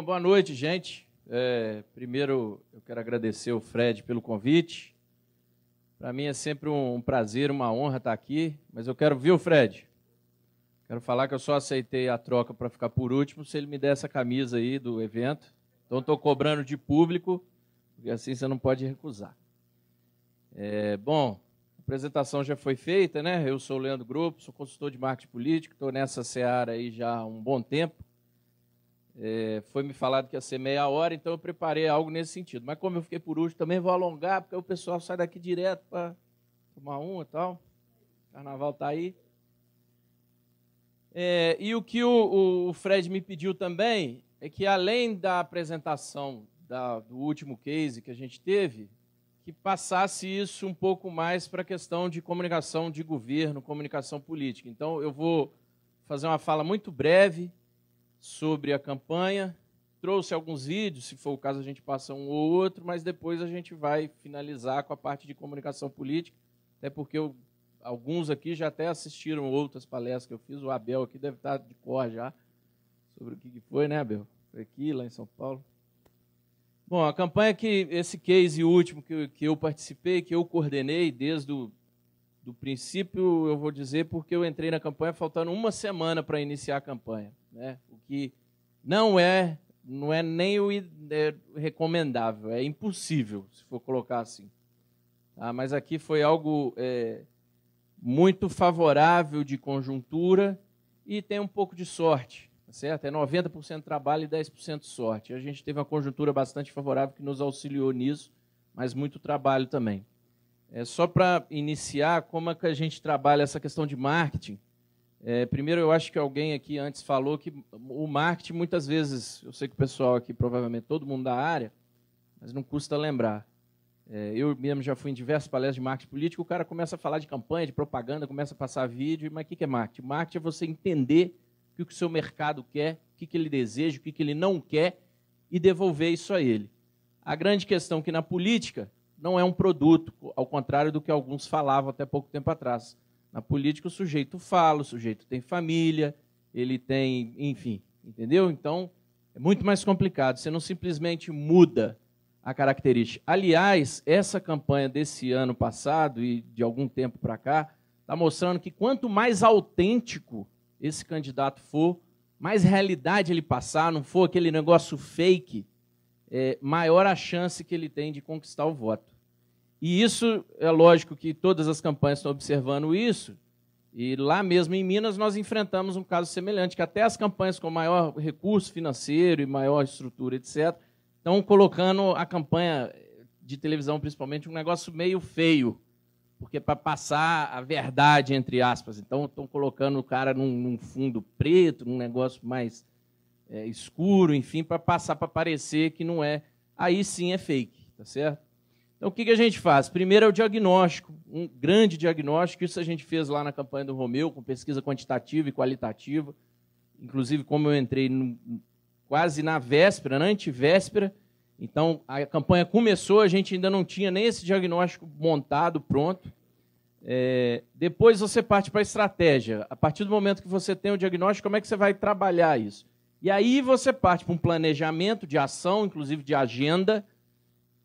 Bom, boa noite, gente. É, primeiro, eu quero agradecer o Fred pelo convite. Para mim é sempre um prazer, uma honra estar aqui, mas eu quero, ver o Fred? Quero falar que eu só aceitei a troca para ficar por último se ele me der essa camisa aí do evento. Então, estou cobrando de público, porque assim você não pode recusar. É, bom, a apresentação já foi feita, né? Eu sou o Leandro Grupo, sou consultor de marketing político, estou nessa seara aí já há um bom tempo. É, foi me falado que ia ser meia hora, então eu preparei algo nesse sentido. Mas como eu fiquei por último, também vou alongar, porque o pessoal sai daqui direto para tomar uma e tal. O carnaval tá aí. É, e o que o, o, Fred me pediu também é que, além da apresentação da, do último case que a gente teve, que passasse isso um pouco mais para a questão de comunicação de governo, comunicação política. Então, eu vou fazer uma fala muito breve sobre a campanha. Trouxe alguns vídeos, se for o caso a gente passa um ou outro, mas depois a gente vai finalizar com a parte de comunicação política, até porque eu, alguns aqui já até assistiram outras palestras que eu fiz, o Abel aqui deve estar tá de cor já, sobre o que foi, né, Abel? Foi aqui, lá em São Paulo. Bom, a campanha que esse case último que, que eu participei, que eu coordenei desde o do princípio, eu vou dizer porque eu entrei na campanha faltando uma semana para iniciar a campanha né? O que não é, não é nem o é recomendável, é impossível se for colocar assim. Ah, mas aqui foi algo é, muito favorável de conjuntura e tem um pouco de sorte, tá certo? É 90% trabalho e 10% sorte. A gente teve uma conjuntura bastante favorável que nos auxiliou nisso, mas muito trabalho também. É só para iniciar como é que a gente trabalha essa questão de marketing. É, primeiro, eu acho que alguém aqui antes falou que o marketing, muitas vezes, eu sei que o pessoal aqui, provavelmente todo mundo da área, mas não custa lembrar. É, eu mesmo já fui em diversas palestras de marketing político, o cara começa a falar de campanha, de propaganda, começa a passar vídeo, mas o que é marketing? Marketing é você entender o que o seu mercado quer, o que ele deseja, o que ele não quer e devolver isso a ele. A grande questão é que na política não é um produto, ao contrário do que alguns falavam até pouco tempo atrás na política, o sujeito fala, o sujeito tem família, ele tem, enfim, entendeu? Então, é muito mais complicado. Você não simplesmente muda a característica. Aliás, essa campanha desse ano passado e de algum tempo para cá está mostrando que quanto mais autêntico esse candidato for, mais realidade ele passar, não for aquele negócio fake, é, maior a chance que ele tem de conquistar o voto. E isso, é lógico que todas as campanhas estão observando isso, e lá mesmo em Minas nós enfrentamos um caso semelhante, que até as campanhas com maior recurso financeiro e maior estrutura, etc., estão colocando a campanha de televisão, principalmente, um negócio meio feio, porque é para passar a verdade, entre aspas. Então, estão colocando o cara num, num fundo preto, num negócio mais é, escuro, enfim, para passar para parecer que não é. Aí sim é fake, tá certo? Então, o que, que a gente faz? Primeiro é o diagnóstico, um grande diagnóstico. Isso a gente fez lá na campanha do Romeu, com pesquisa quantitativa e qualitativa. Inclusive, como eu entrei no, quase na véspera, na antivéspera, então a campanha começou, a gente ainda não tinha nem esse diagnóstico montado, pronto. É, depois você parte para a estratégia. A partir do momento que você tem o diagnóstico, como é que você vai trabalhar isso? E aí você parte para um planejamento de ação, inclusive de agenda,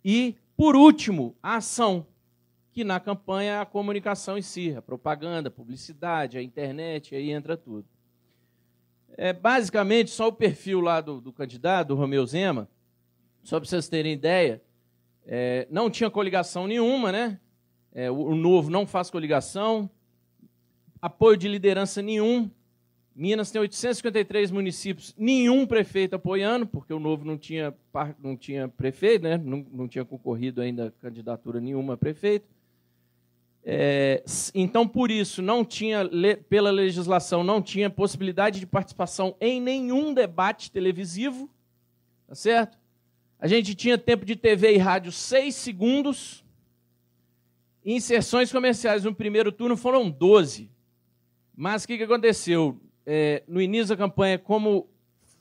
e por último, a ação, que na campanha é a comunicação em si, a propaganda, a publicidade, a internet, aí entra tudo. É, basicamente, só o perfil lá do, do candidato, do Romeu Zema, só para vocês terem ideia, é, não tinha coligação nenhuma, né? É, o, o, Novo não faz coligação, apoio de liderança nenhum, Minas tem 853 municípios, nenhum prefeito apoiando, porque o Novo não tinha, não tinha prefeito, né? não, não tinha concorrido ainda candidatura nenhuma a prefeito. É, então, por isso, não tinha, pela legislação, não tinha possibilidade de participação em nenhum debate televisivo, tá certo? A gente tinha tempo de TV e rádio seis segundos. Inserções comerciais no primeiro turno foram 12. Mas o que, que aconteceu? é, no início da campanha, como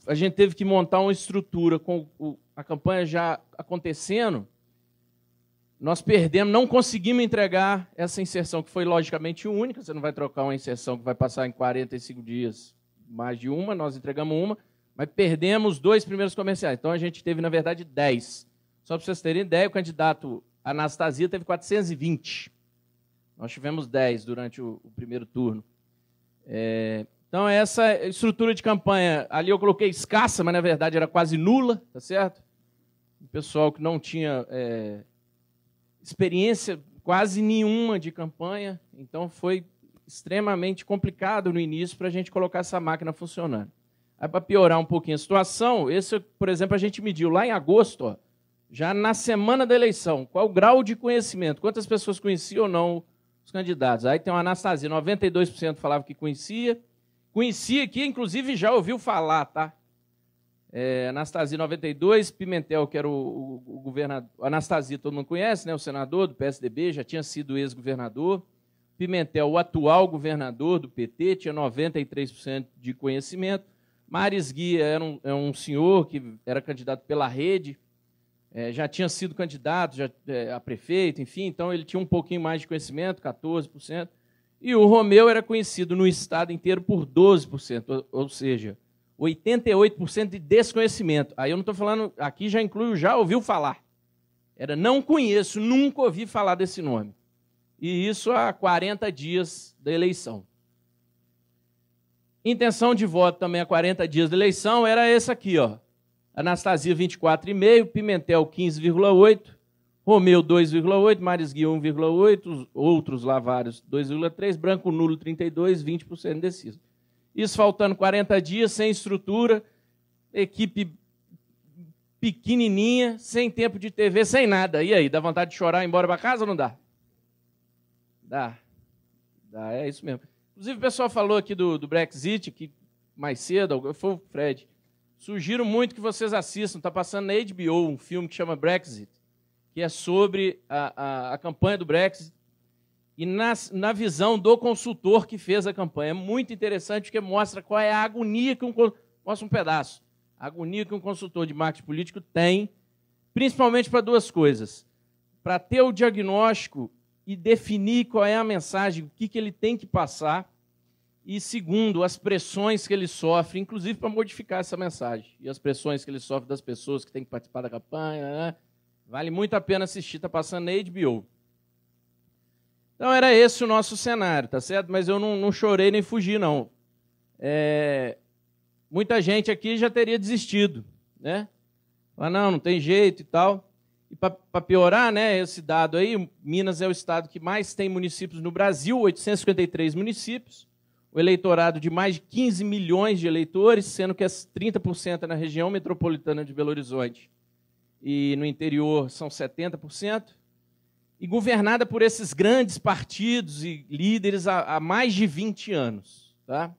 a gente teve que montar uma estrutura com o, a campanha já acontecendo, nós perdemos, não conseguimos entregar essa inserção que foi logicamente única. Você não vai trocar uma inserção que vai passar em 45 dias, mais de uma, nós entregamos uma, mas perdemos dois primeiros comerciais. Então a gente teve, na verdade, 10. Só para vocês terem ideia, o candidato Anastasia teve 420. Nós tivemos 10 durante o, o primeiro turno. É, então, essa estrutura de campanha, ali eu coloquei escassa, mas na verdade era quase nula, tá certo? O pessoal que não tinha é, experiência quase nenhuma de campanha, então foi extremamente complicado no início para a gente colocar essa máquina funcionando. Aí, para piorar um pouquinho a situação, esse, por exemplo, a gente mediu lá em agosto, ó, já na semana da eleição, qual o grau de conhecimento, quantas pessoas conheciam ou não os candidatos. Aí tem uma Anastasia, 92% falava que conhecia, Conheci aqui, inclusive já ouviu falar, tá? É, Anastasia 92, Pimentel, que era o, o, o governador. Anastasia, todo mundo conhece, né? O senador do PSDB, já tinha sido ex-governador. Pimentel, o atual governador do PT, tinha 93% de conhecimento. Maris Guia era um, era é um, senhor que era candidato pela rede, é, já tinha sido candidato já, é, a prefeito, enfim, então ele tinha um pouquinho mais de conhecimento, 14%. E o Romeu era conhecido no estado inteiro por 12%, ou seja, 88% de desconhecimento. Aí eu não estou falando, aqui já incluo, já ouviu falar. Era não conheço, nunca ouvi falar desse nome. E isso há 40 dias da eleição. Intenção de voto também há 40 dias da eleição era essa aqui, ó. Anastasia 24,5, Pimentel 15,8, Romeu 2,8, Marisgui 1,8, outros Lavares 2,3, Branco Nulo 32, 20% deciso. Isso faltando 40 dias, sem estrutura, equipe pequenininha, sem tempo de TV, sem nada. E aí, dá vontade de chorar e ir embora para casa ou não dá? Dá. Dá, é isso mesmo. Inclusive, o pessoal falou aqui do, do Brexit, que mais cedo, foi o Fred. Sugiro muito que vocês assistam, está passando na HBO um filme que chama Brexit que é sobre a, a, a campanha do Brexit e na, na visão do consultor que fez a campanha. É muito interessante porque mostra qual é a agonia que um. Mostra um pedaço. A agonia que um consultor de marketing político tem, principalmente para duas coisas. Para ter o diagnóstico e definir qual é a mensagem, o que, que ele tem que passar. E segundo, as pressões que ele sofre, inclusive para modificar essa mensagem. E as pressões que ele sofre das pessoas que têm que participar da campanha. Né? Vale muito a pena assistir, tá passando na HBO. Então era esse o nosso cenário, tá certo? Mas eu não, não chorei nem fugi, não. É... Muita gente aqui já teria desistido, né? Mas não, não tem jeito e tal. E para piorar, né, esse dado aí, Minas é o estado que mais tem municípios no Brasil, 853 municípios, o eleitorado de mais de 15 milhões de eleitores, sendo que 30% é na região metropolitana de Belo Horizonte e no interior são 70%, e governada por esses grandes partidos e líderes há, há mais de 20 anos. Tá?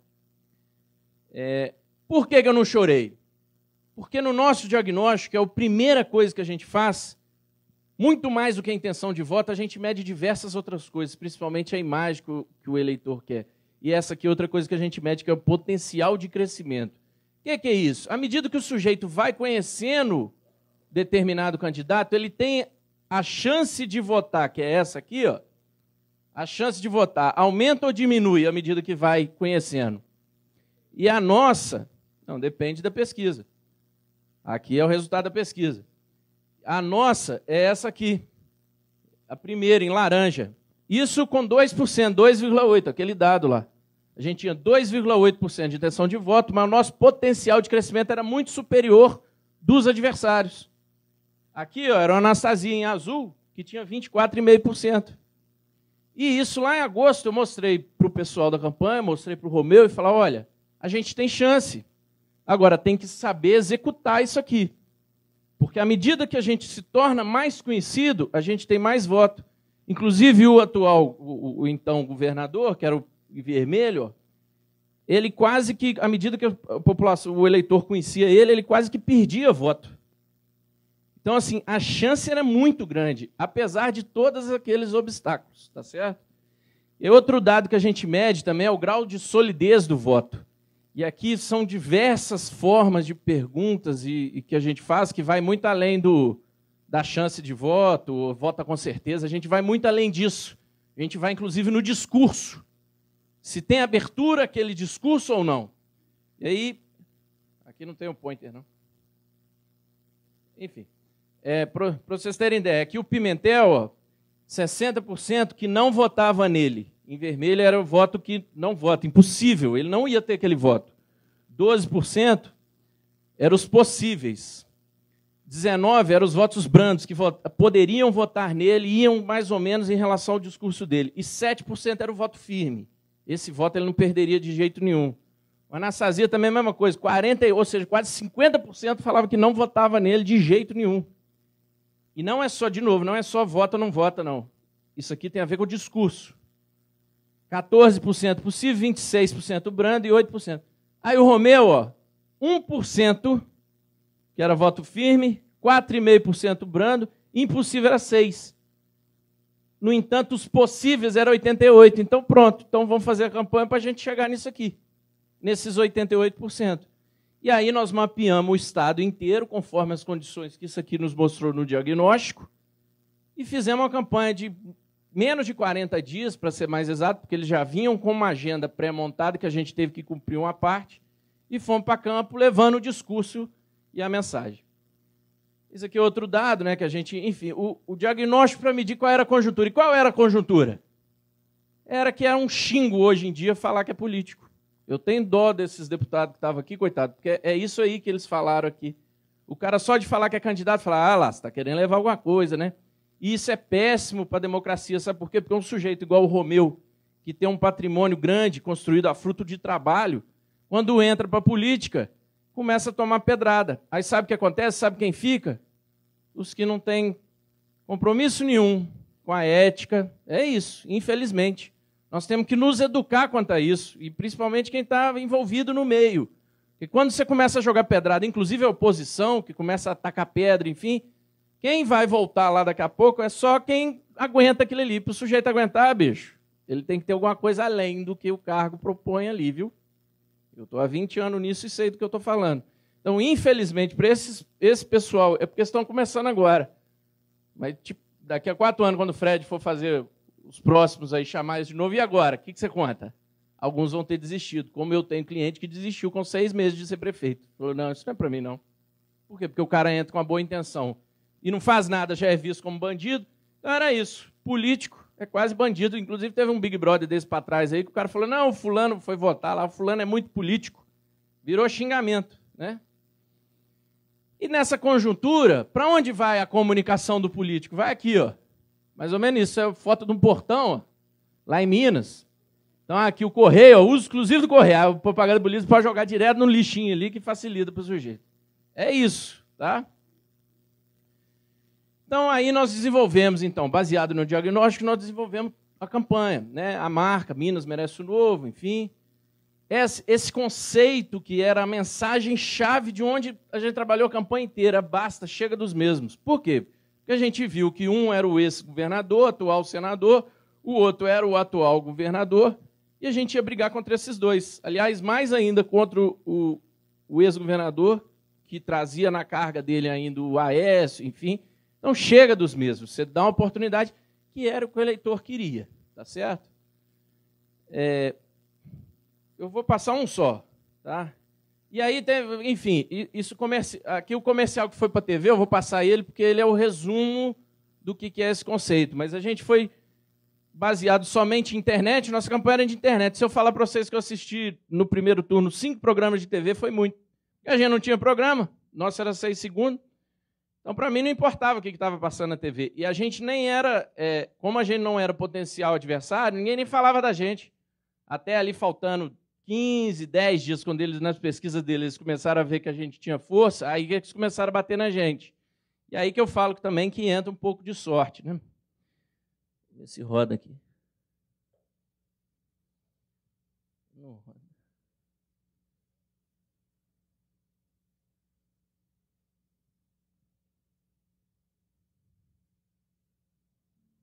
É, por que, que eu não chorei? Porque no nosso diagnóstico, é a primeira coisa que a gente faz, muito mais do que a intenção de voto, a gente mede diversas outras coisas, principalmente a imagem que o, eleitor quer. E essa aqui é outra coisa que a gente mede, que é o potencial de crescimento. O que que é isso? À medida que o sujeito vai conhecendo determinado candidato, ele tem a chance de votar, que é essa aqui, ó, a chance de votar aumenta ou diminui à medida que vai conhecendo. E a nossa, não, depende da pesquisa. Aqui é o resultado da pesquisa. A nossa é essa aqui, a primeira, em laranja. Isso com 2%, 2,8%, aquele dado lá. A gente tinha 2,8% de intenção de voto, mas o nosso potencial de crescimento era muito superior dos adversários. Aqui ó, era uma Anastasia em azul, que tinha 24,5%. E isso lá em agosto eu mostrei para o pessoal da campanha, mostrei para o Romeu e falei: olha, a gente tem chance. Agora tem que saber executar isso aqui. Porque à medida que a gente se torna mais conhecido, a gente tem mais voto. Inclusive o atual, o, o então governador, que era o vermelho, ele quase que, à medida que a população, o eleitor conhecia ele, ele quase que perdia voto. Então, assim, a chance era muito grande, apesar de todos aqueles obstáculos, tá certo? E outro dado que a gente mede também é o grau de solidez do voto. E aqui são diversas formas de perguntas e, e que a gente faz que vai muito além do da chance de voto, vota com certeza, a gente vai muito além disso. A gente vai inclusive no discurso. Se tem abertura aquele discurso ou não. E aí aqui não tem um pointer não. Enfim é, para vocês terem ideia, aqui o Pimentel, ó, 60% que não votava nele. Em vermelho era o voto que não vota, impossível, ele não ia ter aquele voto. 12% eram os possíveis. 19 eram os votos brandos, que vot poderiam votar nele e iam mais ou menos em relação ao discurso dele. E 7% era o voto firme. Esse voto ele não perderia de jeito nenhum. O Anastasia também é a mesma coisa, 40, ou seja, quase 50% falava que não votava nele de jeito nenhum. E não é só, de novo, não é só vota ou não vota, não. Isso aqui tem a ver com o discurso. 14% possível, 26% brando e 8%. Aí o Romeu, ó, 1%, que era voto firme, 4,5% brando, impossível era 6%. No entanto, os possíveis eram 88%. Então, pronto, então vamos fazer a campanha para a gente chegar nisso aqui, nesses 88%. E aí nós mapeamos o estado inteiro, conforme as condições que isso aqui nos mostrou no diagnóstico, e fizemos uma campanha de menos de 40 dias, para ser mais exato, porque eles já vinham com uma agenda pré-montada que a gente teve que cumprir uma parte, e fomos para campo levando o discurso e a mensagem. Isso aqui é outro dado, né, que a gente, enfim, o, o diagnóstico para medir qual era a conjuntura. E qual era a conjuntura? Era que era é um xingo hoje em dia falar que é político. Eu tenho dó desses deputados que estavam aqui, coitado, porque é isso aí que eles falaram aqui. O cara só de falar que é candidato, fala, ah lá, você está querendo levar alguma coisa, né? E isso é péssimo para a democracia, sabe por quê? Porque um sujeito igual o Romeu, que tem um patrimônio grande construído a fruto de trabalho, quando entra para a política, começa a tomar pedrada. Aí sabe o que acontece? Sabe quem fica? Os que não têm compromisso nenhum com a ética. É isso, infelizmente. Nós temos que nos educar quanto a isso, e principalmente quem está envolvido no meio. Porque quando você começa a jogar pedrada, inclusive a oposição, que começa a atacar pedra, enfim, quem vai voltar lá daqui a pouco é só quem aguenta aquilo ali. Para o sujeito aguentar, bicho, ele tem que ter alguma coisa além do que o cargo propõe ali, viu? Eu estou há 20 anos nisso e sei do que eu estou falando. Então, infelizmente, para esse pessoal, é porque estão começando agora. Mas tipo, daqui a quatro anos, quando o Fred for fazer os próximos aí chamarem de novo. E agora? O que, que você conta? Alguns vão ter desistido, como eu tenho cliente que desistiu com seis meses de ser prefeito. Falou, não, isso não é para mim, não. Por quê? Porque o cara entra com uma boa intenção e não faz nada, já é visto como bandido. Então era isso. Político é quase bandido. Inclusive teve um Big Brother desse para trás aí que o cara falou: não, o fulano foi votar lá, o fulano é muito político. Virou xingamento, né? E nessa conjuntura, para onde vai a comunicação do político? Vai aqui, ó. Mais ou menos isso. É foto de um portão, ó, lá em Minas. Então, aqui o correio, ó, uso exclusivo do correio. A propaganda bolista pode jogar direto no lixinho ali que facilita para o sujeito. É isso, tá? Então, aí nós desenvolvemos, então, baseado no diagnóstico, nós desenvolvemos a campanha, né? a marca Minas Merece o Novo, enfim. esse conceito que era a mensagem-chave de onde a gente trabalhou a campanha inteira, basta, chega dos mesmos. Por quê? que a gente viu que um era o ex-governador, atual senador, o outro era o atual governador, e a gente ia brigar contra esses dois. Aliás, mais ainda contra o, o ex-governador, que trazia na carga dele ainda o Aécio, enfim. Então chega dos mesmos, você dá uma oportunidade que era o que o eleitor queria, tá certo? É, eu vou passar um só, tá? E aí, tem, enfim, isso comerci... aqui o comercial que foi para a TV, eu vou passar ele, porque ele é o resumo do que, é esse conceito. Mas a gente foi baseado somente em internet, nossa campanha era de internet. Se eu falar para vocês que eu assisti no primeiro turno cinco programas de TV, foi muito. a gente não tinha programa, nosso era seis segundos. Então, para mim, não importava o que estava passando na TV. E a gente nem era, é, como a gente não era potencial adversário, ninguém nem falava da gente. Até ali faltando 15, 10 dias, quando eles, nas pesquisas deles, começaram a ver que a gente tinha força, aí eles começaram a bater na gente. E aí que eu falo também que entra um pouco de sorte, né? Ver se roda aqui. Não roda.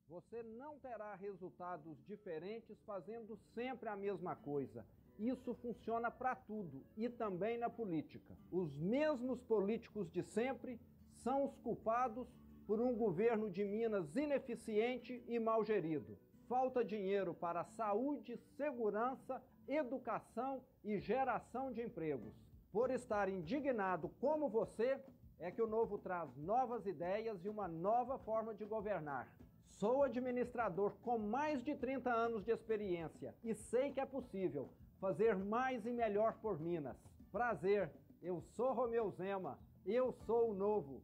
Você não terá resultados diferentes fazendo sempre a mesma coisa. Isso funciona para tudo e também na política. Os mesmos políticos de sempre são os culpados por um governo de Minas ineficiente e mal gerido. Falta dinheiro para saúde, segurança, educação e geração de empregos. Por estar indignado como você, é que o novo traz novas ideias e uma nova forma de governar. Sou administrador com mais de 30 anos de experiência e sei que é possível fazer mais e melhor por Minas. Prazer, eu sou Romeu Zema, eu sou o novo.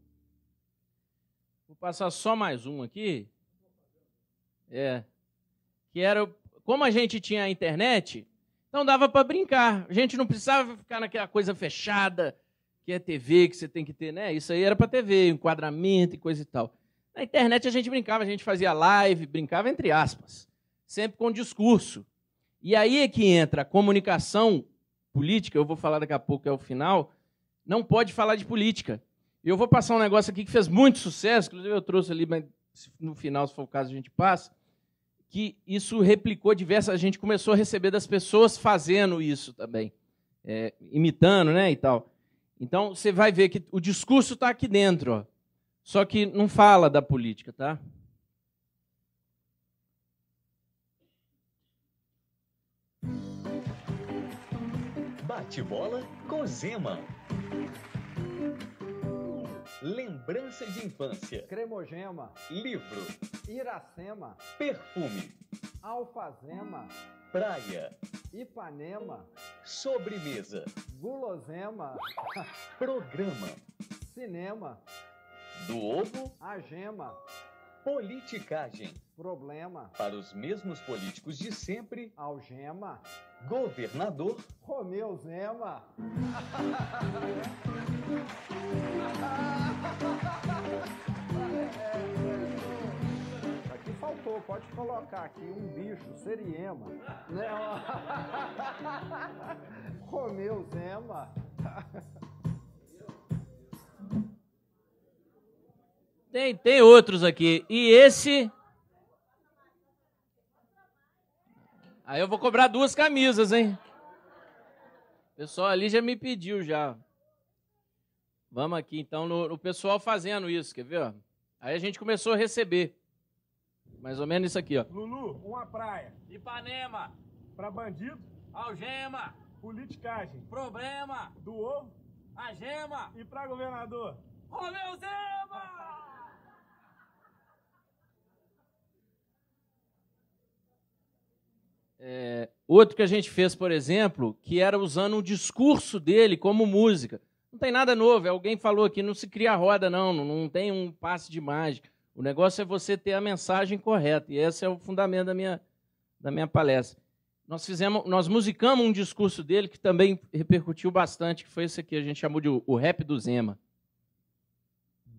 Vou passar só mais um aqui. É. Que era. Como a gente tinha a internet, então dava para brincar. A gente não precisava ficar naquela coisa fechada, que é TV, que você tem que ter, né? Isso aí era para TV, enquadramento e coisa e tal. Na internet a gente brincava, a gente fazia live, brincava entre aspas, sempre com discurso. E aí é que entra a comunicação política, eu vou falar daqui a pouco, é o final, não pode falar de política. Eu vou passar um negócio aqui que fez muito sucesso, inclusive eu trouxe ali, mas no final, se for o caso, a gente passa, que isso replicou diversas... A gente começou a receber das pessoas fazendo isso também, é, imitando né, e tal. Então, você vai ver que o discurso está aqui dentro, ó, só que não fala da política, tá? Bate-bola com Zema. Lembrança de infância. Cremogema. Livro. Iracema. Perfume. Alfazema. Praia. Ipanema. Sobremesa. Gulosema. Programa. Cinema. Do ovo. A gema. Politicagem. Problema. Para os mesmos políticos de sempre. Algema governador Romeu Zema. Aqui faltou, pode colocar aqui um bicho, seriema. Né? Romeu Zema. Tem, tem outros aqui. E esse Aí eu vou cobrar duas camisas, hein? O pessoal ali já me pediu já. Vamos aqui, então, no, pessoal fazendo isso, quer ver? Aí a gente começou a receber. Mais ou menos isso aqui, ó. Lulu, uma praia. Ipanema. Pra bandido. Algema. Politicagem. Problema. Do ovo. A gema. E pra governador. Romeu Zé! É, outro que a gente fez, por exemplo, que era usando um discurso dele como música. Não tem nada novo, é alguém falou aqui, não se cria roda, não, não tem um passe de mágica. O negócio é você ter a mensagem correta, e esse é o fundamento da minha, da minha palestra. Nós fizemos, nós musicamos um discurso dele que também repercutiu bastante, que foi esse aqui, a gente chamou de o rap do Zema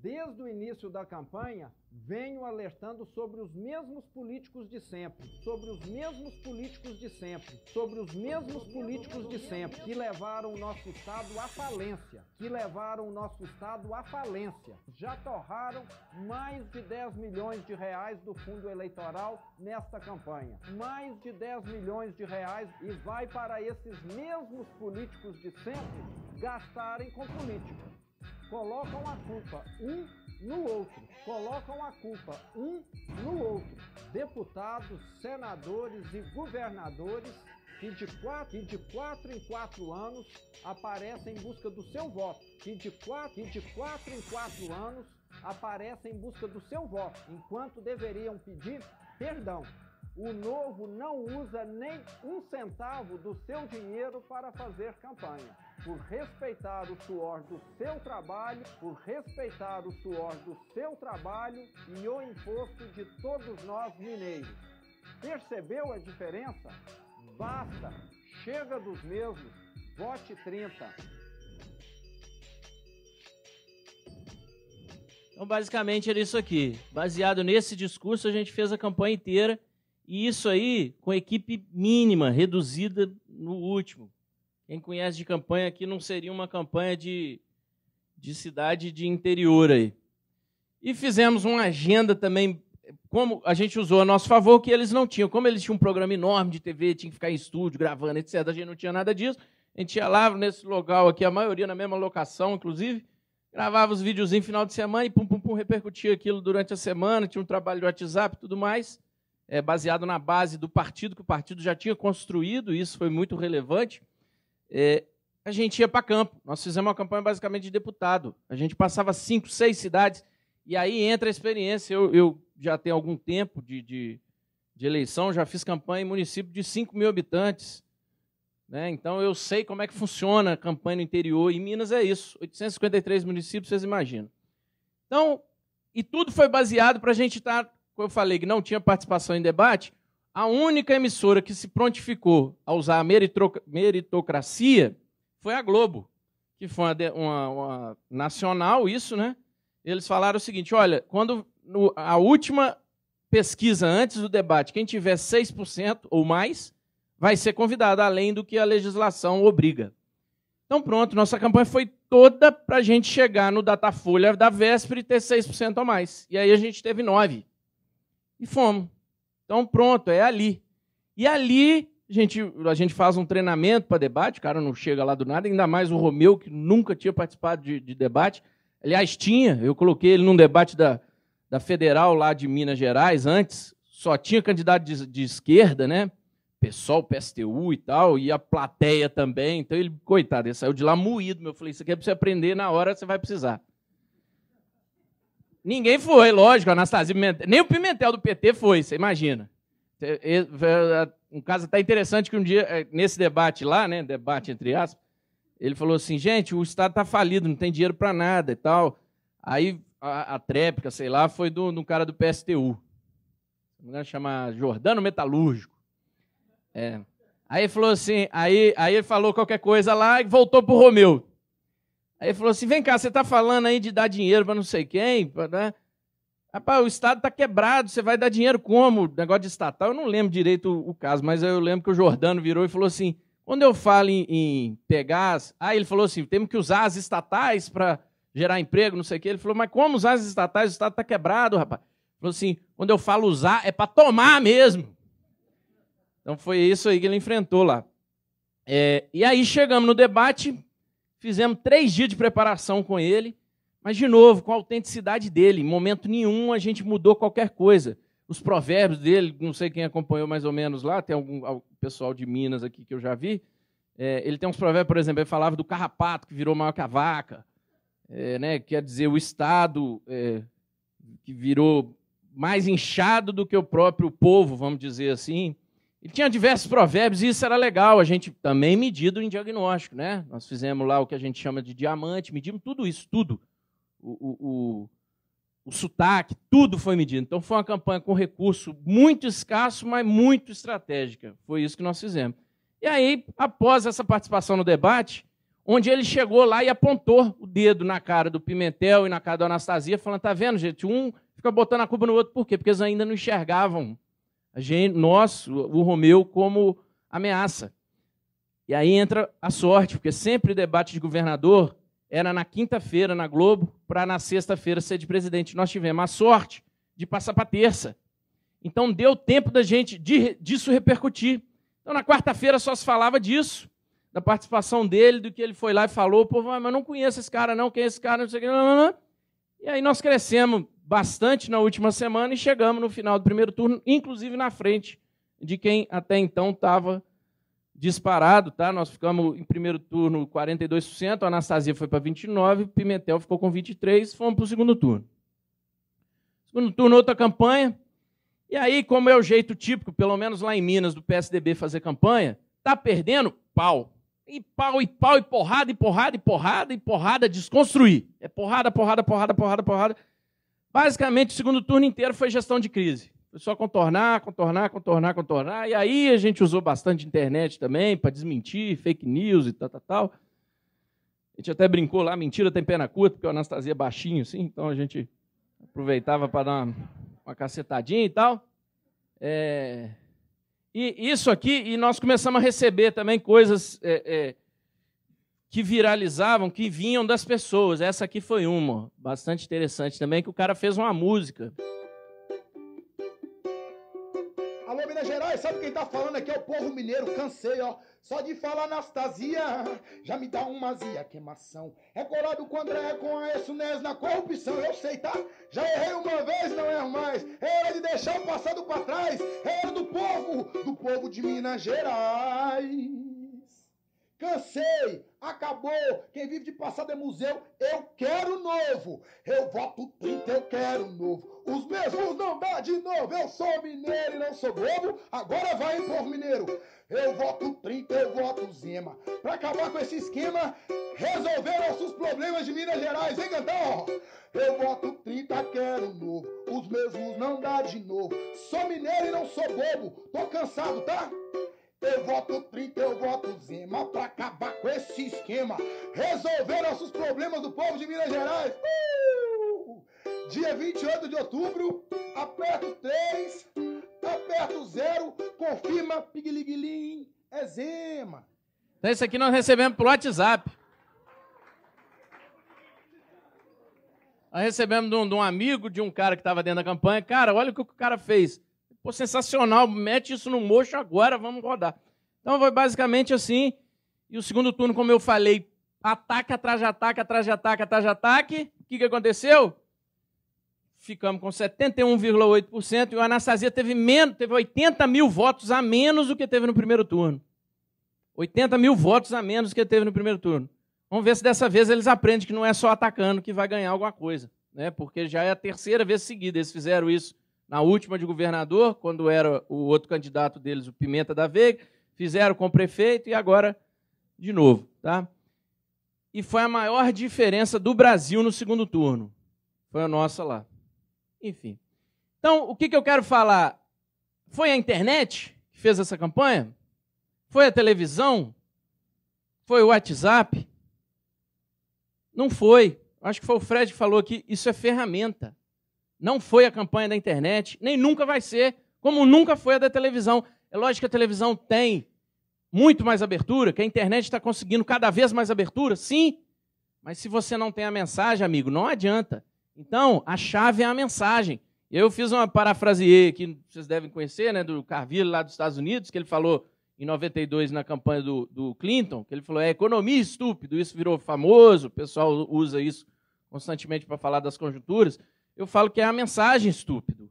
desde o início da campanha, venho alertando sobre os mesmos políticos de sempre, sobre os mesmos políticos de sempre, sobre os mesmos políticos de sempre, que levaram o nosso Estado à falência, que levaram o nosso Estado à falência. Já torraram mais de 10 milhões de reais do fundo eleitoral nesta campanha. Mais de 10 milhões de reais e vai para esses mesmos políticos de sempre gastarem com política colocam a culpa um no outro, colocam a culpa um no outro. Deputados, senadores e governadores que de quatro, que de quatro em quatro anos aparecem em busca do seu voto, que de quatro, que de quatro em quatro anos aparecem em busca do seu voto, enquanto deveriam pedir perdão o Novo não usa nem um centavo do seu dinheiro para fazer campanha. Por respeitar o suor do seu trabalho, por respeitar o suor do seu trabalho e o imposto de todos nós mineiros. Percebeu a diferença? Basta! Chega dos mesmos! Vote 30! Então, basicamente era isso aqui. Baseado nesse discurso, a gente fez a campanha inteira e isso aí com equipe mínima, reduzida no último. Quem conhece de campanha aqui não seria uma campanha de, de cidade de interior aí. E fizemos uma agenda também, como a gente usou a nosso favor, que eles não tinham. Como eles tinham um programa enorme de TV, tinha que ficar em estúdio, gravando, etc. A gente não tinha nada disso. A gente ia lá nesse local aqui, a maioria na mesma locação, inclusive, gravava os videozinhos final de semana e pum, pum, pum, repercutia aquilo durante a semana, tinha um trabalho de WhatsApp e tudo mais é, baseado na base do partido, que o partido já tinha construído, isso foi muito relevante, é, a gente ia para campo. Nós fizemos uma campanha basicamente de deputado. A gente passava cinco, seis cidades, e aí entra a experiência. Eu, eu já tenho algum tempo de, de, de, eleição, já fiz campanha em município de 5 mil habitantes. Né? Então eu sei como é que funciona a campanha no interior. Em Minas é isso: 853 municípios, vocês imaginam. Então, e tudo foi baseado para a gente estar tá eu falei que não tinha participação em debate, a única emissora que se prontificou a usar a meritocracia foi a Globo, que foi uma, uma, uma nacional, isso, né? Eles falaram o seguinte: olha, quando no, a última pesquisa antes do debate, quem tiver 6% ou mais vai ser convidado, além do que a legislação obriga. Então, pronto, nossa campanha foi toda para a gente chegar no Datafolha da véspera e ter 6% a mais. E aí a gente teve 9% e fomos. Então, pronto, é ali. E ali a gente, a gente faz um treinamento para debate, o cara não chega lá do nada, ainda mais o Romeu, que nunca tinha participado de, de debate. Aliás, tinha, eu coloquei ele num debate da, da Federal lá de Minas Gerais, antes só tinha candidato de, de esquerda, né? pessoal, PSTU e tal, e a plateia também. Então ele, coitado, ele saiu de lá moído. Meu. Eu falei, isso aqui é para você aprender na hora, você vai precisar. Ninguém foi, lógico, Anastasia Pimentel. Nem o Pimentel do PT foi, você imagina. Um caso até interessante que um dia, é, nesse debate lá, né, debate entre aspas, ele falou assim, gente, o Estado está falido, não tem dinheiro para nada e tal. Aí a, a tréplica, sei lá, foi do, um cara do PSTU. Não chama Jordano Metalúrgico. É. Aí falou assim, aí, aí ele falou qualquer coisa lá e voltou pro Romeu. Aí ele falou assim: vem cá, você está falando aí de dar dinheiro para não sei quem, pra, né? Rapaz, o Estado está quebrado, você vai dar dinheiro como? Negócio de estatal, eu não lembro direito o, o caso, mas eu lembro que o Jordano virou e falou assim: quando eu falo em, em pegar. As... Aí ele falou assim: temos que usar as estatais para gerar emprego, não sei o quê. Ele falou: mas como usar as estatais? O Estado está quebrado, rapaz. Ele falou assim: quando eu falo usar, é para tomar mesmo. Então foi isso aí que ele enfrentou lá. É, e aí chegamos no debate, Fizemos três dias de preparação com ele, mas, de novo, com a autenticidade dele. Em momento nenhum a gente mudou qualquer coisa. Os provérbios dele, não sei quem acompanhou mais ou menos lá, tem algum pessoal de Minas aqui que eu já vi. É, ele tem uns provérbios, por exemplo, ele falava do carrapato que virou maior que a vaca. É, né, quer dizer, o Estado é, que virou mais inchado do que o próprio povo, vamos dizer assim. Ele tinha diversos provérbios e isso era legal. A gente também medido em diagnóstico, né? Nós fizemos lá o que a gente chama de diamante, medimos tudo isso, tudo. O, o, o, o sotaque, tudo foi medido. Então foi uma campanha com recurso muito escasso, mas muito estratégica. Foi isso que nós fizemos. E aí, após essa participação no debate, onde ele chegou lá e apontou o dedo na cara do Pimentel e na cara do Anastasia, falando: tá vendo, gente? Um fica botando a culpa no outro, por quê? Porque eles ainda não enxergavam a gente, nós, o Romeu, como ameaça. E aí entra a sorte, porque sempre o debate de governador era na quinta-feira na Globo, para na sexta-feira ser de presidente. Nós tivemos a sorte de passar para terça. Então deu tempo da gente de, disso repercutir. Então na quarta-feira só se falava disso, da participação dele, do que ele foi lá e falou. Pô, ah, mas não conheço esse cara, não, quem é esse cara, não sei o que. Não, não, não. E aí nós crescemos bastante na última semana e chegamos no final do primeiro turno, inclusive na frente de quem até então estava disparado, tá? Nós ficamos em primeiro turno 42%, a Anastasia foi para 29, Pimentel ficou com 23, fomos para o segundo turno. Segundo turno outra campanha. E aí, como é o jeito típico, pelo menos lá em Minas, do PSDB fazer campanha, tá perdendo pau. E pau, e pau, e porrada, e porrada, e porrada, e porrada, desconstruir. É porrada, porrada, porrada, porrada, porrada. Basicamente, o segundo turno inteiro foi gestão de crise. Foi só contornar, contornar, contornar, contornar. E aí a gente usou bastante internet também para desmentir fake news e tal, tal, tal. A gente até brincou lá, mentira tem pena curta, porque o Anastasia é baixinho, assim, então a gente aproveitava para dar uma, uma, cacetadinha e tal. É... E isso aqui, e nós começamos a receber também coisas é, é, que viralizavam, que vinham das pessoas. Essa aqui foi uma, bastante interessante também, que o cara fez uma música. Alô, Minas Gerais, sabe quem tá falando aqui? É o povo mineiro, cansei, ó. Só de falar Anastasia, já me dá uma zia, queimação. É colado com André, com a Essunés na corrupção, eu sei, tá? Já errei uma vez, não erro mais. É hora de deixar o passado pra trás. É hora do povo, do povo de Minas Gerais. Cansei, acabou. Quem vive de passado é museu. Eu quero novo. Eu voto 30, eu quero novo. Os mesmos não dá de novo. Eu sou mineiro e não sou bobo. Agora vai, hein, povo mineiro. Eu voto 30, eu voto Zema. Pra acabar com esse esquema, resolver nossos problemas de Minas Gerais, hein, Gandão? Eu voto 30, quero novo. Os mesmos não dá de novo. Sou mineiro e não sou bobo. Tô cansado, tá? Eu voto 30, eu voto Zema pra acabar com esse esquema. Resolver nossos problemas do povo de Minas Gerais. Uh! Dia 28 de outubro, aperto 3, aperto 0, confirma, pigliguilim, é Zema. Então, isso aqui nós recebemos pelo WhatsApp. Nós recebemos de um, de um amigo de um cara que estava dentro da campanha. Cara, olha o que o cara fez. Pô, sensacional, mete isso no mocho agora, vamos rodar. Então foi basicamente assim. E o segundo turno, como eu falei, ataque atrás de ataque, atrás de ataque, atrás de ataque. O que, que aconteceu? Ficamos com 71,8% e o Anastasia teve, menos, teve 80 mil votos a menos do que teve no primeiro turno. 80 mil votos a menos do que teve no primeiro turno. Vamos ver se dessa vez eles aprendem que não é só atacando que vai ganhar alguma coisa, né? Porque já é a terceira vez seguida eles fizeram isso na última de governador, quando era o outro candidato deles, o Pimenta da Veiga, fizeram com o prefeito e agora de novo, tá? E foi a maior diferença do Brasil no segundo turno. Foi a nossa lá. Enfim. Então, o que, que eu quero falar? Foi a internet que fez essa campanha? Foi a televisão? Foi o WhatsApp? Não foi. Acho que foi o Fred que falou aqui. Isso é ferramenta. Não foi a campanha da internet, nem nunca vai ser, como nunca foi a da televisão. É lógico que a televisão tem muito mais abertura, que a internet está conseguindo cada vez mais abertura, sim. Mas se você não tem a mensagem, amigo, não adianta. Então, a chave é a mensagem. Eu fiz uma parafraseê que vocês devem conhecer, né, do Carville lá dos Estados Unidos, que ele falou em 92 na campanha do, do Clinton, que ele falou: é economia estúpido, isso virou famoso, o pessoal usa isso constantemente para falar das conjunturas eu falo que é a mensagem, estúpido.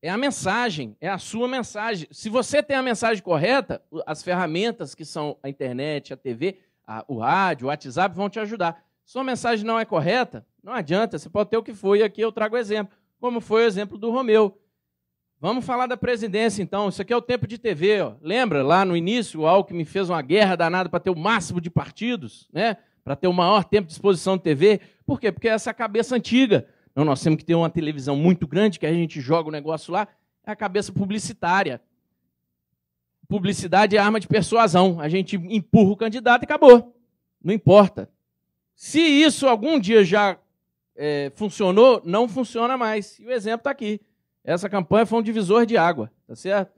É a mensagem, é a sua mensagem. Se você tem a mensagem correta, as ferramentas que são a internet, a TV, a, o rádio, o WhatsApp vão te ajudar. Se a mensagem não é correta, não adianta, você pode ter o que foi, e aqui eu trago exemplo, como foi o exemplo do Romeu. Vamos falar da presidência, então. Isso aqui é o tempo de TV. Ó. Lembra lá no início, o Alckmin fez uma guerra danada para ter o máximo de partidos, né? para ter o maior tempo de exposição de TV? Por quê? Porque essa é a cabeça antiga. Não, nós temos que ter uma televisão muito grande que a gente joga o negócio lá. É a cabeça publicitária. Publicidade é arma de persuasão. A gente empurra o candidato e acabou. Não importa. Se isso algum dia já é, funcionou, não funciona mais. E o exemplo está aqui. Essa campanha foi um divisor de água, tá certo?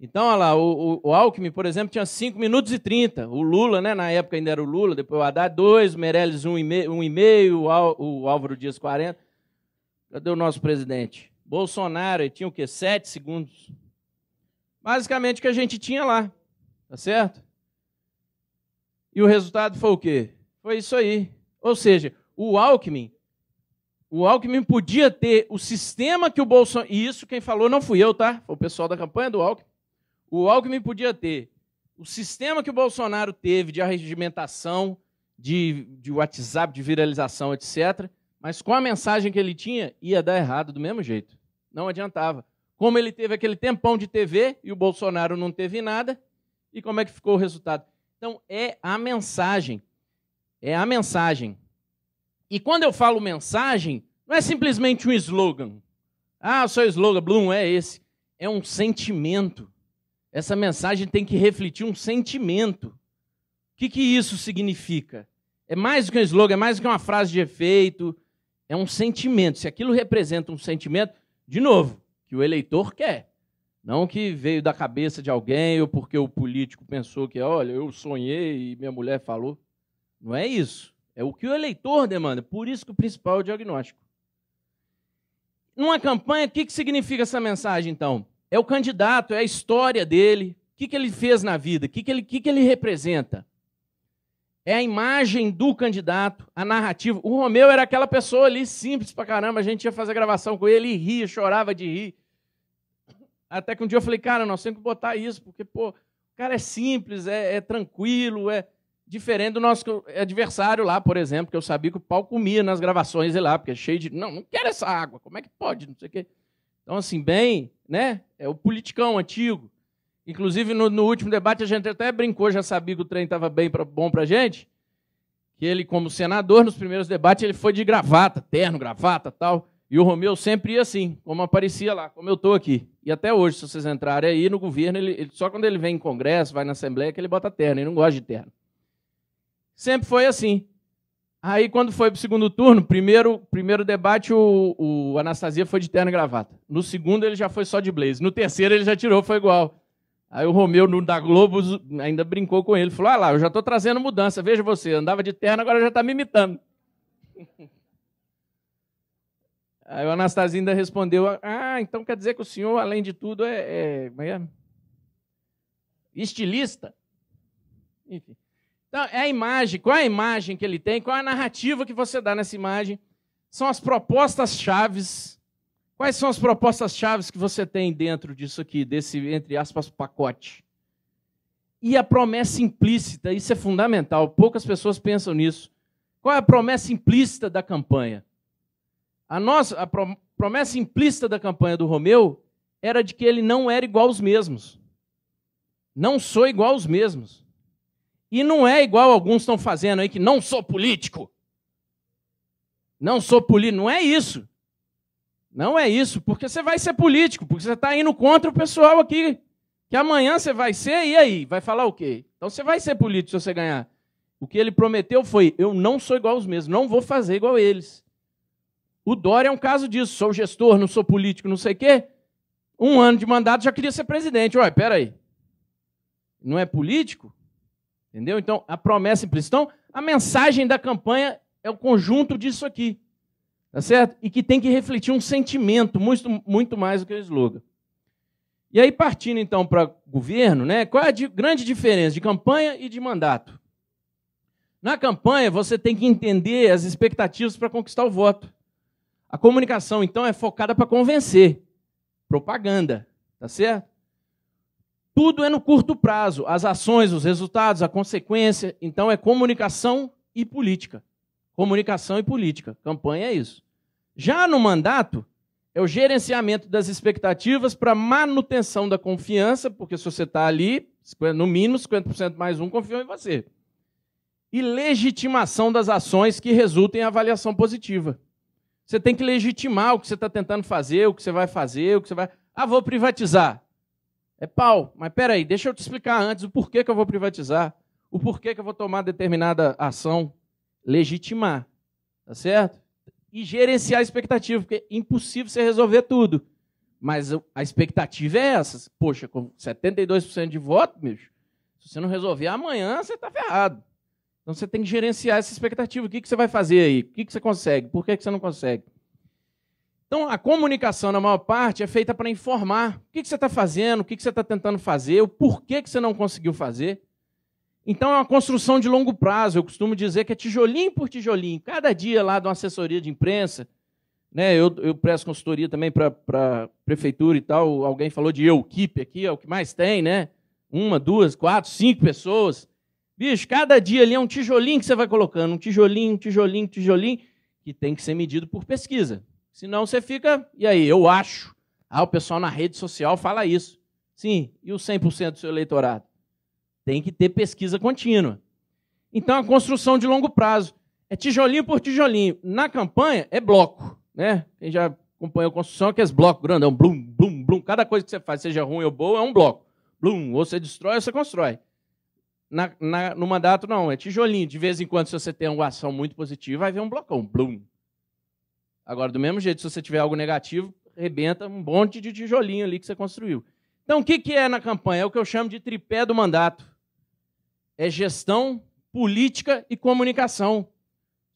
Então, olha lá, o, o, Alckmin, por exemplo, tinha 5 minutos e 30. O Lula, né, na época ainda era o Lula, depois o Haddad 2, o Meirelles 1,5, um e meio, um o, Al, o Álvaro Dias 40. Cadê o nosso presidente? Bolsonaro, ele tinha o quê? Sete segundos. Basicamente o que a gente tinha lá, tá certo? E o resultado foi o quê? Foi isso aí. Ou seja, o Alckmin, o Alckmin podia ter o sistema que o Bolsonaro. E isso quem falou não fui eu, tá? Foi o pessoal da campanha do Alckmin. O Alckmin podia ter o sistema que o Bolsonaro teve de arregimentação, de, de WhatsApp, de viralização, etc. Mas com a mensagem que ele tinha, ia dar errado do mesmo jeito. Não adiantava. Como ele teve aquele tempão de TV e o Bolsonaro não teve nada, e como é que ficou o resultado? Então, é a mensagem. É a mensagem. E quando eu falo mensagem, não é simplesmente um slogan. Ah, o seu slogan, Bloom, é esse. É um sentimento. Essa mensagem tem que refletir um sentimento. O que, que isso significa? É mais do que um slogan, é mais do que uma frase de efeito, é um sentimento. Se aquilo representa um sentimento, de novo, que o eleitor quer. Não que veio da cabeça de alguém ou porque o político pensou que, olha, eu sonhei e minha mulher falou. Não é isso. É o que o eleitor demanda. Por isso que o principal é o diagnóstico. Numa campanha, o que, significa essa mensagem, então? É o candidato, é a história dele, o que, ele fez na vida, o que, que ele representa é a imagem do candidato, a narrativa. O Romeu era aquela pessoa ali simples pra caramba, a gente ia fazer gravação com ele, ele ria, chorava de rir. Até que um dia eu falei, cara, nós temos que botar isso, porque, pô, o cara é simples, é, é tranquilo, é diferente do nosso adversário lá, por exemplo, que eu sabia que o pau comia nas gravações e lá, porque é cheio de. Não, não quero essa água, como é que pode? Não sei o quê. Então, assim, bem, né? É o politicão antigo. Inclusive, no, no, último debate, a gente até brincou, já sabia que o trem estava bem pra, bom para a gente, que ele, como senador, nos primeiros debates, ele foi de gravata, terno, gravata tal. E o Romeu sempre ia assim, como aparecia lá, como eu estou aqui. E até hoje, se vocês entrarem aí no governo, ele, ele, só quando ele vem em congresso, vai na Assembleia, que ele bota terno, ele não gosta de terno. Sempre foi assim. Aí, quando foi para o segundo turno, primeiro, primeiro debate, o, o Anastasia foi de terno e gravata. No segundo, ele já foi só de blazer. No terceiro, ele já tirou, foi igual. Aí o Romeu, no da Globo, ainda brincou com ele. Falou: Ah lá, eu já estou trazendo mudança. Veja você, andava de terno, agora já está me imitando. Aí o Anastasia ainda respondeu: Ah, então quer dizer que o senhor, além de tudo, é, é, é, é estilista? Enfim. Então, é a imagem, qual é a imagem que ele tem, qual é a narrativa que você dá nessa imagem, são as propostas chaves Quais são as propostas chaves que você tem dentro disso aqui, desse, entre aspas, pacote? E a promessa implícita, isso é fundamental, poucas pessoas pensam nisso. Qual é a promessa implícita da campanha? A nossa a promessa implícita da campanha do Romeu era de que ele não era igual aos mesmos. Não sou igual aos mesmos. E não é igual alguns estão fazendo aí que não sou político. Não sou político, não é isso. Não é isso, porque você vai ser político, porque você está indo contra o pessoal aqui. Que amanhã você vai ser, e aí? Vai falar o quê? Então você vai ser político se você ganhar. O que ele prometeu foi: eu não sou igual aos mesmos, não vou fazer igual a eles. O Dória é um caso disso. Sou gestor, não sou político, não sei o quê. Um ano de mandato já queria ser presidente. Ué, peraí. Não é político? Entendeu? Então, a promessa é implícita. Então, a mensagem da campanha é o conjunto disso aqui. Tá certo? E que tem que refletir um sentimento muito, muito mais do que o slogan. E aí, partindo então para governo, né, qual é a grande diferença de campanha e de mandato? Na campanha, você tem que entender as expectativas para conquistar o voto. A comunicação, então, é focada para convencer. Propaganda, tá certo? Tudo é no curto prazo, as ações, os resultados, a consequência. Então, é comunicação e política comunicação e política. Campanha é isso. Já no mandato, é o gerenciamento das expectativas para manutenção da confiança, porque se você está ali, no mínimo 50% mais um confiou em você. E legitimação das ações que resultem em avaliação positiva. Você tem que legitimar o que você está tentando fazer, o que você vai fazer, o que você vai. Ah, vou privatizar. É pau, mas peraí, deixa eu te explicar antes o porquê que eu vou privatizar, o porquê que eu vou tomar determinada ação legitimar, tá certo? E gerenciar a expectativa, porque é impossível você resolver tudo. Mas a expectativa é essa. Poxa, com 72% de voto, bicho, se você não resolver amanhã, você está ferrado. Então você tem que gerenciar essa expectativa. O que, que você vai fazer aí? O que, que você consegue? Por que, que você não consegue? Então, a comunicação, na maior parte, é feita para informar o que, que você está fazendo, o que, que você está tentando fazer, o porquê que você não conseguiu fazer. Então é uma construção de longo prazo. Eu costumo dizer que é tijolinho por tijolinho. Cada dia lá de uma assessoria de imprensa, né, eu, eu presto consultoria também para prefeitura e tal. Alguém falou de equipe aqui, é o que mais tem, né? Uma, duas, quatro, cinco pessoas. Bicho, cada dia ali é um tijolinho que você vai colocando, um tijolinho, um tijolinho, um tijolinho, que tem que ser medido por pesquisa. Senão você fica, e aí, eu acho. Ah, o pessoal na rede social fala isso. Sim, e o 100% do seu eleitorado? Tem que ter pesquisa contínua. Então, a construção de longo prazo é tijolinho por tijolinho. Na campanha, é bloco. Né? Quem já acompanhou a construção, que é bloco grandão, blum, blum, blum. Cada coisa que você faz, seja ruim ou boa, é um bloco. Blum, ou você destrói ou você constrói. Na, na, no mandato, não, é tijolinho. De vez em quando, se você tem uma ação muito positiva, vai ver um blocão, blum. Agora, do mesmo jeito, se você tiver algo negativo, rebenta um monte de tijolinho ali que você construiu. Então, o que, que é na campanha? É o que eu chamo de tripé do mandato é gestão, política e comunicação.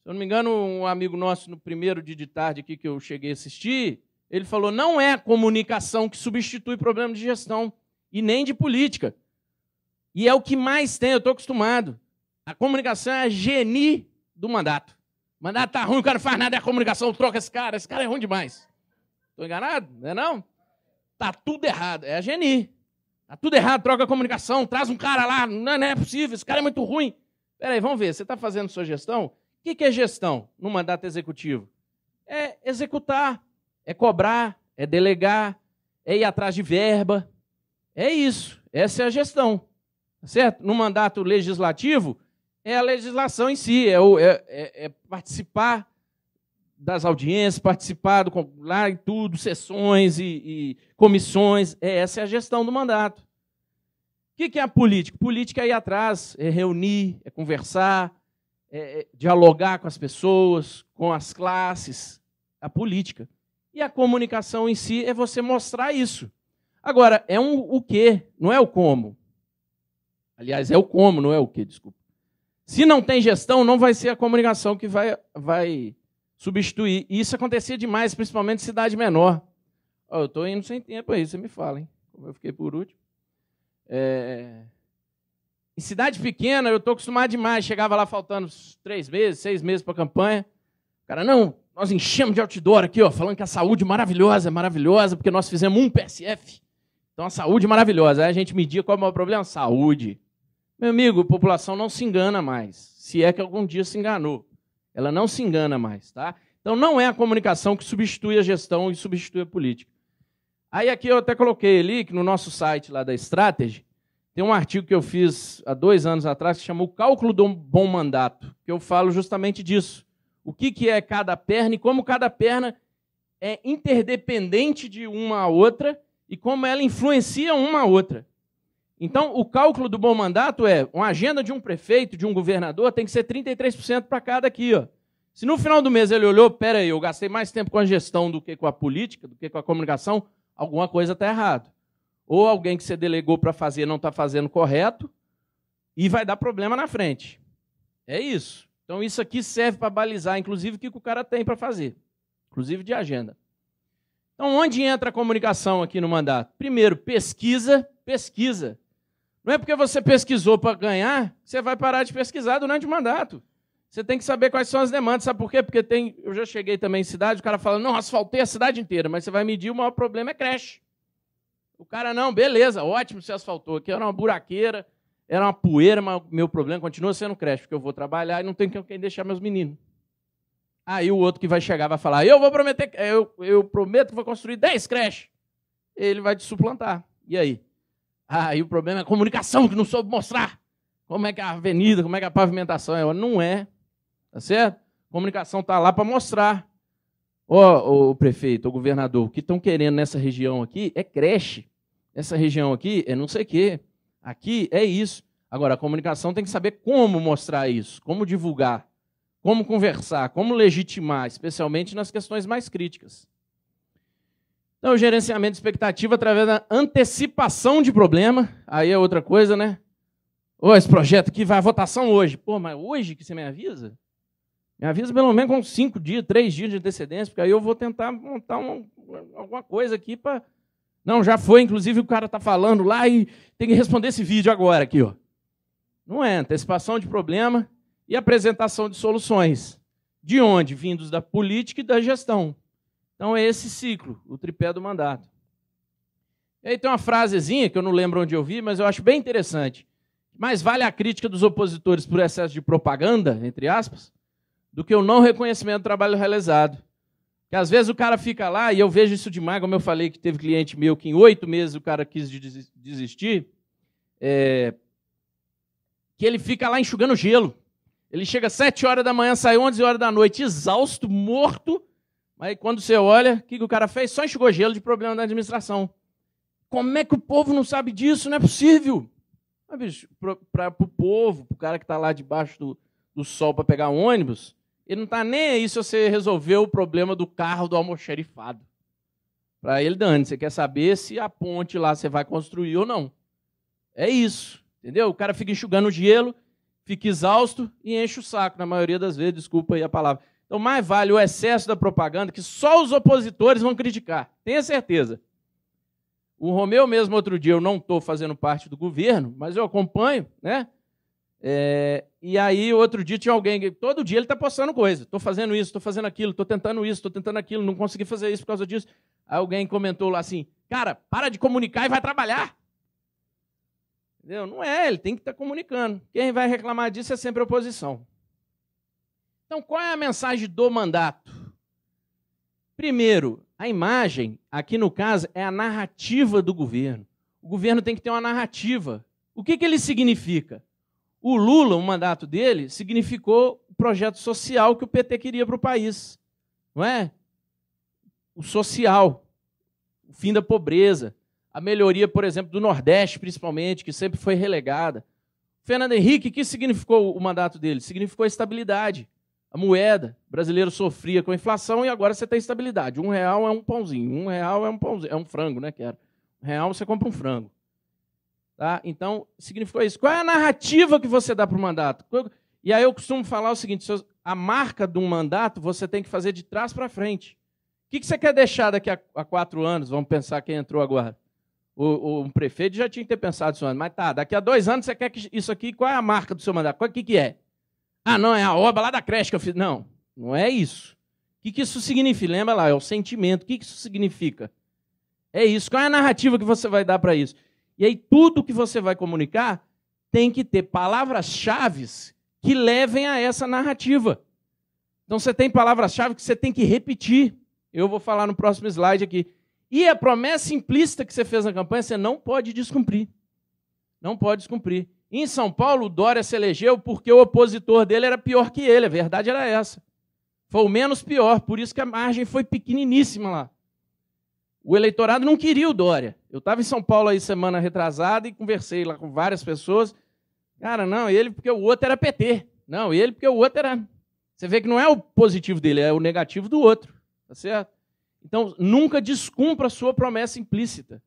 Se eu não me engano, um amigo nosso, no primeiro dia de tarde aqui que eu cheguei a assistir, ele falou: não é comunicação que substitui problema de gestão e nem de política. E é o que mais tem, eu estou acostumado. A comunicação é a geni do mandato. O mandato tá ruim, o cara não faz nada, é a comunicação, troca esse cara, esse cara é ruim demais. Estou enganado? Não é não? Tá tudo errado. É a geni. Tá tudo errado, troca a comunicação, traz um cara lá, não, é, não é possível, esse cara é muito ruim. Peraí, vamos ver, você está fazendo sua gestão? O que é gestão no mandato executivo? É executar, é cobrar, é delegar, é ir atrás de verba. É isso, essa é a gestão. Tá certo? No mandato legislativo, é a legislação em si, é, o, é, é, é participar das audiências, participado lá em tudo, sessões e, e comissões. É, essa é a gestão do mandato. O que, que é a política? Política é ir atrás, é reunir, é conversar, é, é dialogar com as pessoas, com as classes, a política. E a comunicação em si é você mostrar isso. Agora, é um o quê, não é o como. Aliás, é o como, não é o quê, desculpa. Se não tem gestão, não vai ser a comunicação que vai, vai substituir. E isso acontecia demais, principalmente em cidade menor. Oh, eu estou indo sem tempo aí, você me fala, hein? Como eu fiquei por último. É... Em cidade pequena, eu estou acostumado demais. Chegava lá faltando três meses, seis meses para a campanha. O cara, não, nós enchemos de outdoor aqui, ó, falando que a saúde é maravilhosa, maravilhosa, porque nós fizemos um PSF. Então a saúde é maravilhosa. Aí a gente media qual é o maior problema? Saúde. Meu amigo, a população não se engana mais. Se é que algum dia se enganou. Ela não se engana mais, tá? Então não é a comunicação que substitui a gestão e substitui a política. Aí aqui eu até coloquei ali que no nosso site lá da Strategy tem um artigo que eu fiz há dois anos atrás que chamou Cálculo do Bom Mandato, que eu falo justamente disso. O que, que é cada perna e como cada perna é interdependente de uma a outra e como ela influencia uma a outra. Então, o cálculo do bom mandato é uma agenda de um prefeito, de um governador, tem que ser 33% para cada aqui. Ó. Se no final do mês ele olhou, peraí, eu gastei mais tempo com a gestão do que com a política, do que com a comunicação, alguma coisa está errado. Ou alguém que você delegou para fazer não está fazendo correto e vai dar problema na frente. É isso. Então, isso aqui serve para balizar, inclusive, o que o cara tem para fazer, inclusive de agenda. Então, onde entra a comunicação aqui no mandato? Primeiro, pesquisa, pesquisa. Não é porque você pesquisou para ganhar, você vai parar de pesquisar durante o mandato. Você tem que saber quais são as demandas, sabe por quê? Porque tem, eu já cheguei também em cidade, o cara fala: "Não, asfaltei a cidade inteira", mas você vai medir o maior problema é creche. O cara não, beleza, ótimo, você asfaltou, aqui era uma buraqueira, era uma poeira, mas meu problema continua sendo creche, porque eu vou trabalhar e não tenho quem deixar meus meninos. Aí o outro que vai chegar vai falar: "Eu vou prometer, eu, eu prometo que vou construir 10 creches". Ele vai te suplantar. E aí? Aí ah, o problema é a comunicação, que não soube mostrar. Como é que é a avenida, como é que é a pavimentação é? Não é. Tá certo? A comunicação está lá para mostrar. Ô, oh, prefeito, o governador, o que estão querendo nessa região aqui é creche. Essa região aqui é não sei o quê. Aqui é isso. Agora, a comunicação tem que saber como mostrar isso, como divulgar, como conversar, como legitimar, especialmente nas questões mais críticas. Então, gerenciamento de expectativa através da antecipação de problema. Aí é outra coisa, né? Ô, oh, esse projeto aqui vai à votação hoje. Pô, mas hoje que você me avisa? Me avisa pelo menos com cinco dias, três dias de antecedência, porque aí eu vou tentar montar uma, alguma coisa aqui para. Não, já foi, inclusive o cara está falando lá e tem que responder esse vídeo agora aqui, ó. Não é antecipação de problema e apresentação de soluções. De onde? Vindos da política e da gestão. Então é esse ciclo, o tripé do mandato. E aí tem uma frasezinha que eu não lembro onde eu vi, mas eu acho bem interessante. Mais vale a crítica dos opositores por excesso de propaganda, entre aspas, do que o não reconhecimento do trabalho realizado. Que às vezes o cara fica lá, e eu vejo isso demais, como eu falei que teve cliente meu que em oito meses o cara quis desistir, é... que ele fica lá enxugando gelo. Ele chega às sete horas da manhã, sai onze horas da noite, exausto, morto, Aí quando você olha, o que, que o cara fez? Só enxugou gelo de problema da administração. Como é que o povo não sabe disso? Não é possível. Mas, para o povo, para o cara que está lá debaixo do, do sol para pegar um ônibus, ele não está nem aí se você resolveu o problema do carro do almoxerifado. Para ele, Dani, você quer saber se a ponte lá você vai construir ou não. É isso, entendeu? O cara fica enxugando o gelo, fica exausto e enche o saco, na maioria das vezes, desculpa aí a palavra. Então, mais vale o excesso da propaganda, que só os opositores vão criticar, tenha certeza. O Romeu, mesmo outro dia, eu não estou fazendo parte do governo, mas eu acompanho, né? É, e aí, outro dia, tinha alguém. Todo dia ele está postando coisa. Estou fazendo isso, estou fazendo aquilo, estou tentando isso, estou tentando aquilo, não consegui fazer isso por causa disso. Aí alguém comentou lá assim: Cara, para de comunicar e vai trabalhar. Entendeu? Não é, ele tem que estar tá comunicando. Quem vai reclamar disso é sempre a oposição. Então, qual é a mensagem do mandato? Primeiro, a imagem, aqui no caso, é a narrativa do governo. O governo tem que ter uma narrativa. O que, que ele significa? O Lula, o mandato dele, significou o projeto social que o PT queria para o país. Não é? O social, o fim da pobreza, a melhoria, por exemplo, do Nordeste, principalmente, que sempre foi relegada. Fernando Henrique, o que significou o mandato dele? Significou estabilidade a moeda brasileira sofria com a inflação e agora você tem estabilidade. Um real é um pãozinho, um real é um pãozinho, é um frango, né? Que era. Um real você compra um frango. Tá? Então, significou isso. Qual é a narrativa que você dá para o mandato? E aí eu costumo falar o seguinte: a marca de um mandato você tem que fazer de trás para frente. O que, você quer deixar daqui a, quatro anos? Vamos pensar quem entrou agora. O, o um prefeito já tinha que ter pensado isso antes, mas tá, daqui a dois anos você quer que isso aqui, qual é a marca do seu mandato? Qual, o que, que é? Ah, não, é a obra lá da creche que eu fiz. Não, não é isso. O que, isso significa? Lembra lá, é o sentimento. O que, isso significa? É isso. Qual é a narrativa que você vai dar para isso? E aí, tudo que você vai comunicar tem que ter palavras-chave que levem a essa narrativa. Então, você tem palavras-chave que você tem que repetir. Eu vou falar no próximo slide aqui. E a promessa implícita que você fez na campanha, você não pode descumprir. Não pode descumprir. Em São Paulo, Dória se elegeu porque o opositor dele era pior que ele, a verdade era essa. Foi o menos pior, por isso que a margem foi pequeniníssima lá. O eleitorado não queria o Dória. Eu estava em São Paulo aí semana retrasada e conversei lá com várias pessoas. Cara, não, ele porque o outro era PT. Não, ele porque o outro era. Você vê que não é o positivo dele, é o negativo do outro. Tá certo? Então, nunca descumpra a sua promessa implícita.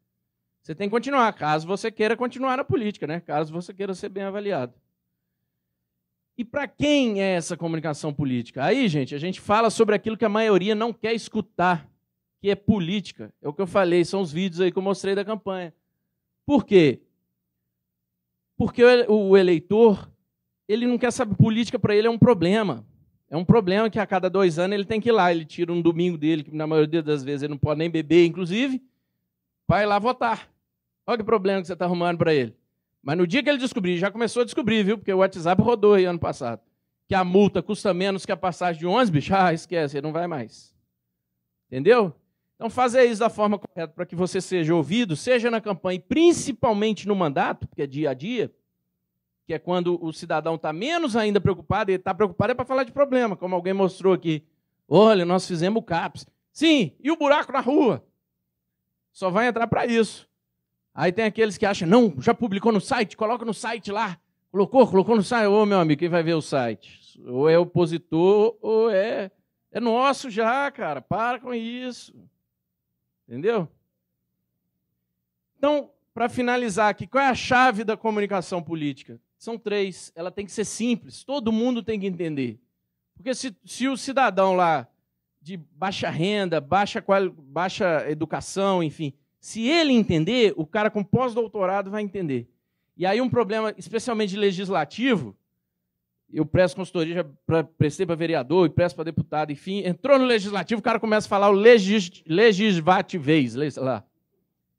Você tem que continuar, caso você queira continuar na política, né? Caso você queira ser bem avaliado. E para quem é essa comunicação política? Aí, gente, a gente fala sobre aquilo que a maioria não quer escutar, que é política. É o que eu falei, são os vídeos aí que eu mostrei da campanha. Por quê? Porque o eleitor, ele não quer saber política, para ele é um problema. É um problema que a cada dois anos ele tem que ir lá, ele tira um domingo dele, que na maioria das vezes ele não pode nem beber, inclusive, vai lá votar. Olha que problema que você está arrumando para ele. Mas no dia que ele descobrir, já começou a descobrir, viu? Porque o WhatsApp rodou aí ano passado. Que a multa custa menos que a passagem de 11, bicho. Ah, esquece, ele não vai mais. Entendeu? Então, fazer isso da forma correta para que você seja ouvido, seja na campanha e principalmente no mandato, porque é dia a dia, que é quando o cidadão está menos ainda preocupado, ele está preocupado é para falar de problema, como alguém mostrou aqui. Olha, nós fizemos o CAPS. Sim, e o buraco na rua? Só vai entrar para isso. Aí tem aqueles que acham, não, já publicou no site, coloca no site lá. Colocou, colocou no site. Ô, meu amigo, quem vai ver o site? Ou é opositor, ou é. É nosso já, cara. Para com isso. Entendeu? Então, para finalizar aqui, qual é a chave da comunicação política? São três. Ela tem que ser simples. Todo mundo tem que entender. Porque se, se o cidadão lá de baixa renda, baixa, baixa educação, enfim, se ele entender, o cara com pós-doutorado vai entender. E aí um problema, especialmente legislativo, eu presto consultoria, já prestei para vereador e presto para deputado, enfim, entrou no legislativo, o cara começa a falar o legis, legislativez, sei lá.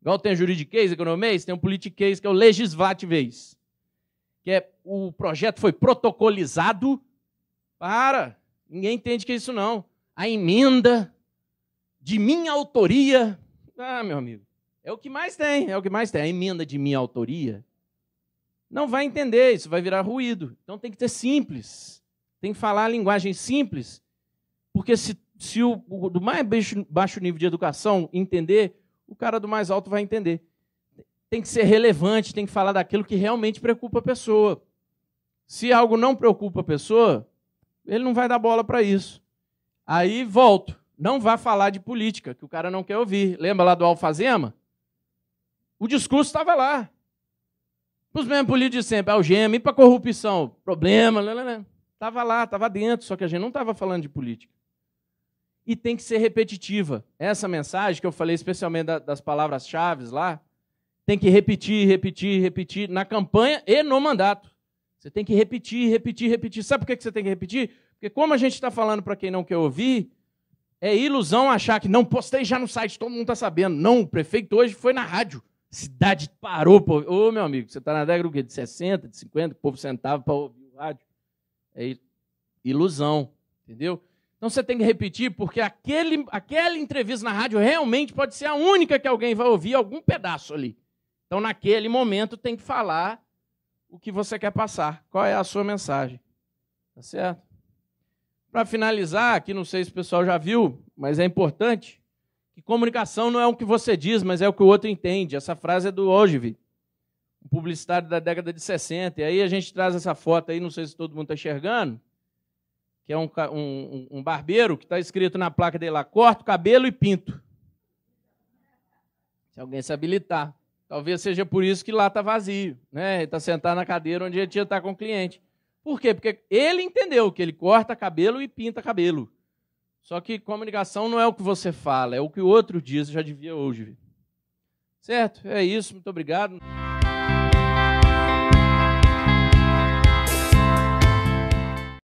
Igual tem a juridiquês, economês, tem o politiquês, que é o legislativez. Que é o projeto foi protocolizado. Para! Ninguém entende que é isso não. A emenda de minha autoria. Ah, meu amigo. É o que mais tem, é o que mais tem. A emenda de minha autoria não vai entender, isso vai virar ruído. Então tem que ser simples. Tem que falar a linguagem simples, porque se, se o, o do mais baixo, baixo nível de educação entender, o cara do mais alto vai entender. Tem que ser relevante, tem que falar daquilo que realmente preocupa a pessoa. Se algo não preocupa a pessoa, ele não vai dar bola para isso. Aí volto. Não vá falar de política, que o cara não quer ouvir. Lembra lá do Alfazema? O discurso estava lá. para Os mesmos políticos sempre, algema, e para corrupção, problema, estava lá, estava dentro, só que a gente não estava falando de política. E tem que ser repetitiva. Essa mensagem que eu falei, especialmente das palavras-chave lá, tem que repetir, repetir, repetir na campanha e no mandato. Você tem que repetir, repetir, repetir. Sabe por que você tem que repetir? Porque como a gente está falando para quem não quer ouvir, é ilusão achar que não postei já no site, todo mundo está sabendo. Não, o prefeito hoje foi na rádio cidade parou para Ô, meu amigo, você está na década quê? de 60, de 50, o povo sentava para ouvir o rádio. É ilusão, entendeu? Então você tem que repetir, porque aquele, aquela entrevista na rádio realmente pode ser a única que alguém vai ouvir algum pedaço ali. Então, naquele momento, tem que falar o que você quer passar, qual é a sua mensagem. Tá certo? Para finalizar, que não sei se o pessoal já viu, mas é importante, que comunicação não é o que você diz, mas é o que o outro entende. Essa frase é do Ogilvy, um publicitário da década de 60. E aí a gente traz essa foto aí, não sei se todo mundo está enxergando, que é um, um, um barbeiro que está escrito na placa dele lá, corto cabelo e pinto. Se alguém se habilitar. Talvez seja por isso que lá está vazio, né? Está sentado na cadeira onde ele tinha estar tá com o cliente. Por quê? Porque ele entendeu que ele corta cabelo e pinta cabelo. Só que comunicação não é o que você fala, é o que o outro diz, já devia hoje. Certo? É isso, muito obrigado.